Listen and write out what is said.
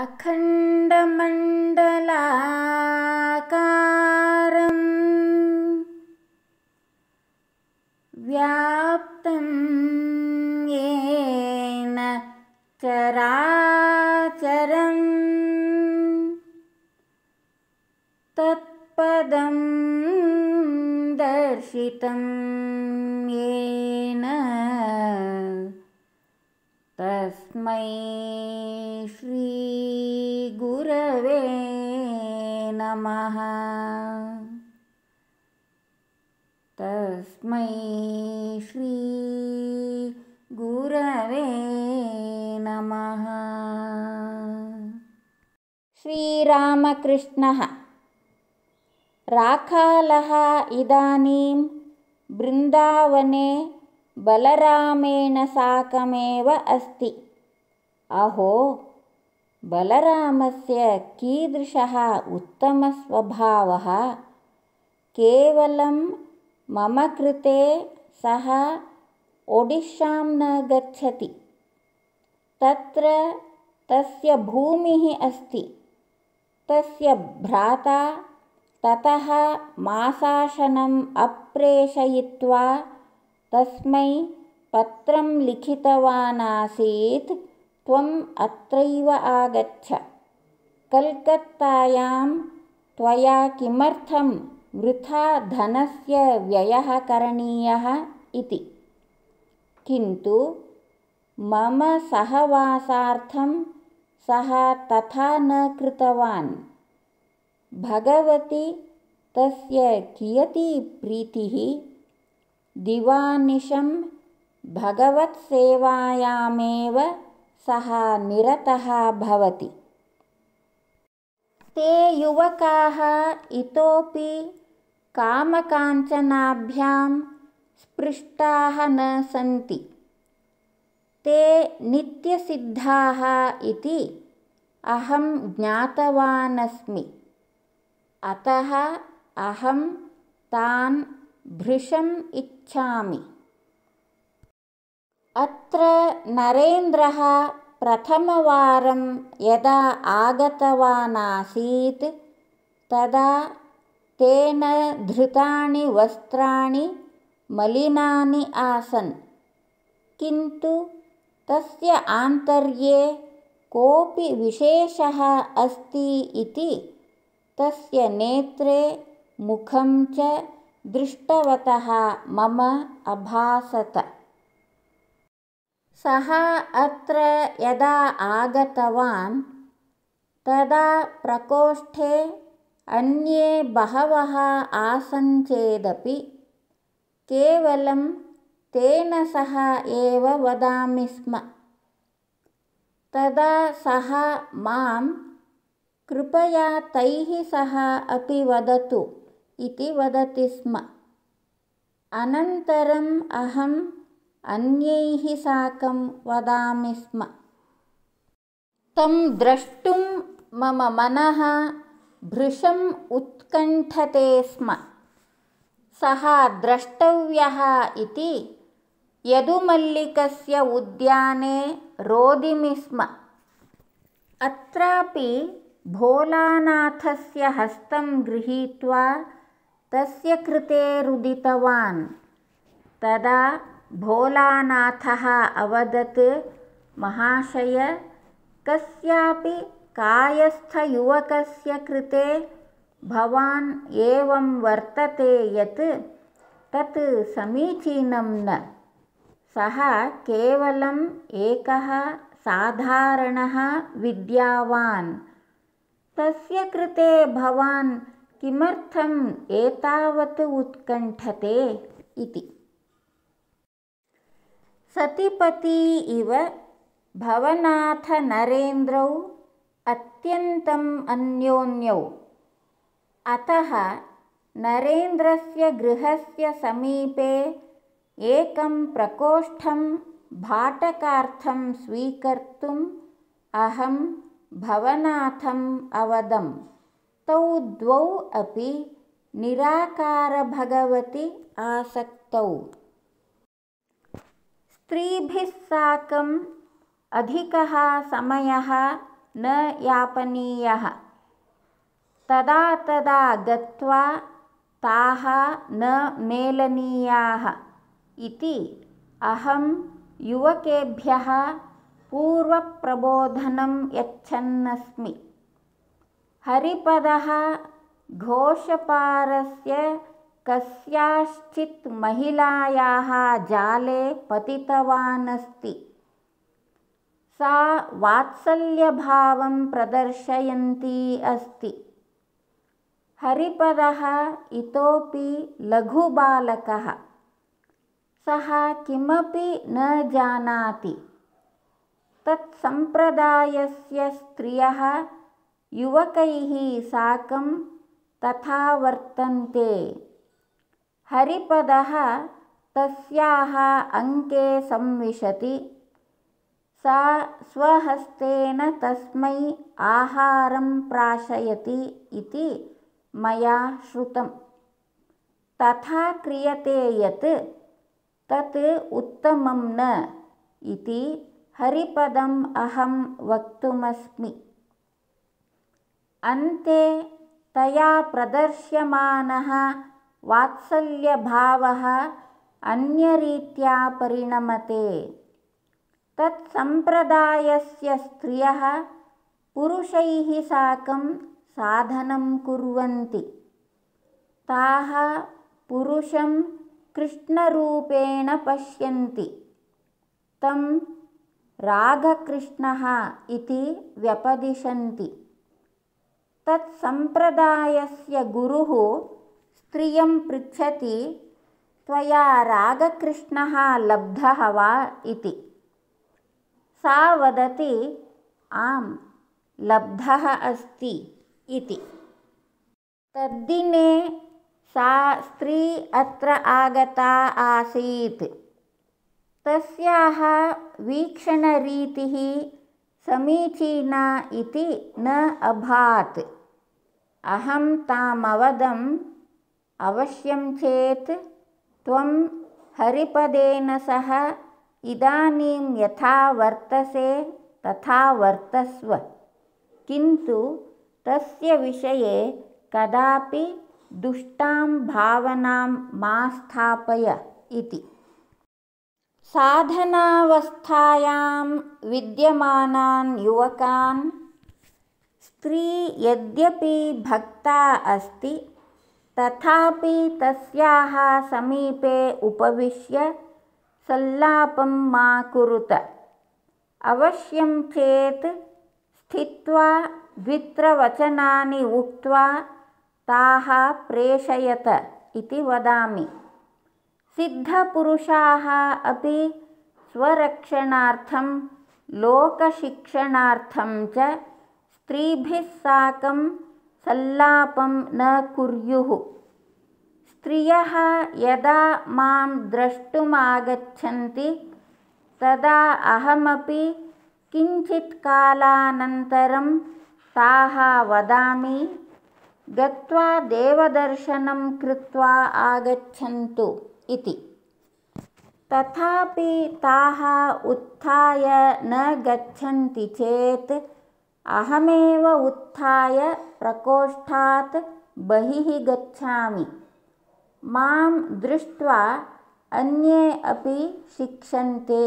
अखण्डमण्डलाकारम् व्याप्तं येन चराचरम् तत्पदं दर्शितं येन तस्मै तस्मै श्री गुरवे नमः श्रीरामकृष्णः राखालः इदानीं बृन्दावने बलरामेण साकमेव अस्ति अहो बलरामस्य कीदृशः उत्तमस्वभावः केवलं मम कृते सः ओडिशां न गच्छति तत्र तस्य भूमिः अस्ति तस्य भ्राता ततः मासाशनम् अप्रेषयित्वा तस्मै पत्रं लिखितवान् आसीत् त्वम् अत्रैव आगच्छ कल्कत्तायां त्वया किमर्थं वृथा धनस्य व्ययः करणीयः इति किन्तु मम सहवासार्थं सः तथा न कृतवान् भगवति तस्य कियती प्रीतिः दिवानिशं भगवत्सेवायामेव सः निरतः भवति ते युवकाः इतोपि कामकाञ्चनाभ्यां स्पृष्टाः न सन्ति ते नित्यसिद्धाः इति अहं ज्ञातवानस्मि अतः अहं तान् भृशम् इच्छामि अत्र नरेन्द्रः प्रथमवारं यदा आगतवान् आसीत् तदा तेन धृतानि वस्त्राणि मलिनानि आसन् किन्तु तस्य आन्तर्ये कोपि विशेषः अस्ति इति तस्य नेत्रे मुखं च दृष्टवतः मम अभासत सः अत्र यदा आगतवान् तदा प्रकोष्ठे अन्ये बहवः आसन् चेदपि केवलं तेन सह एव वदामि स्म तदा सः मां कृपया तैः सह अपि वदतु इति वदति स्म अनन्तरम् अहं अन्यैः साकं वदामि स्म तं द्रष्टुं मम मनः भृशम् उत्कण्ठते स्म सः द्रष्टव्यः इति यदुमल्लिकस्य उद्याने रोदिमि स्म अत्रापि भोलानाथस्य हस्तं गृहीत्वा तस्य कृते रुदितवान् तदा भोलानाथः अवदत् महाशय कस्यापि कायस्थयुवकस्य कृते भवान् एवं वर्तते यत् तत् समीचीनं न सः केवलम् एकः साधारणः विद्यावान् तस्य कृते भवान् किमर्थम् एतावत् उत्कण्ठते इति सतिपती इव भवनाथ भवनाथनरेन्द्रौ अत्यन्तम् अन्योन्यौ अतः नरेन्द्रस्य गृहस्य समीपे एकं प्रकोष्ठं भाटकार्थं स्वीकर्तुम् अहं भवनाथम् अवदम् तौ द्वौ अपि निराकारभगवति आसक्तौ साकम् अधिकः समयः न यापनीयः तदा तदा गत्वा ताः न मेलनीयाः इति अहं युवकेभ्यः पूर्वप्रबोधनं यच्छन्नस्मि हरिपदः घोषपारस्य कस्याश्चित् महिलायाः जाले पतितवान् अस्ति सा वात्सल्यभावं प्रदर्शयन्ती अस्ति हरिपदः इतोपि लघुबालकः सः किमपि न जानाति तत्सम्प्रदायस्य स्त्रियः युवकैः साकं तथा वर्तन्ते हरिपदः तस्याः अङ्के संविशति सा स्वहस्तेन तस्मै आहारं प्राशयति इति मया श्रुतं तथा क्रियते यत् तत् उत्तमं न इति हरिपदम् अहं वक्तुमस्मि अन्ते तया प्रदर्श्यमानः वात्सल्यभावः अन्यरीत्या परिणमते तत्सम्प्रदायस्य स्त्रियः पुरुषैः साकं साधनं कुर्वन्ति ताः पुरुषं कृष्णरूपेण पश्यन्ति तं राघकृष्णः इति व्यपदिशन्ति तत्सम्प्रदायस्य गुरुः स्त्रियं पृच्छति त्वया रागकृष्णः लब्धः वा इति सा वदति आम् लब्धः अस्ति इति तद्दिने सा स्त्री अत्र आगता आसीत् तस्याः वीक्षणरीतिः समीचीना इति न अभात् अहं तामवदम् अवश्यं चेत् त्वं हरिपदेन सह इदानीं यथा वर्तसे तथा वर्तस्व किन्तु तस्य विषये कदापि दुष्टां भावनां मा स्थापय इति साधनावस्थायां विद्यमानान् युवकान् स्त्री यद्यपि भक्ता अस्ति तथापि तस्याः समीपे उपविश्य सल्लापं मा कुरुत अवश्यं चेत् स्थित्वा द्वित्रवचनानि उक्त्वा ताः प्रेषयत इति वदामि सिद्धपुरुषाः अपि स्वरक्षणार्थं लोकशिक्षणार्थं च स्त्रीभिः साकं सल्लापं न कुर्युः स्त्रियः यदा मां द्रष्टुमागच्छन्ति आगच्छन्ति तदा अहमपि किञ्चित् कालानन्तरं ताः वदामि गत्वा देवदर्शनं कृत्वा आगच्छन्तु इति तथापि ताः उत्थाय न गच्छन्ति चेत् अहमेव उत्थाय प्रकोष्ठात् बहिः गच्छामि मां दृष्ट्वा अन्ये अपि शिक्षन्ते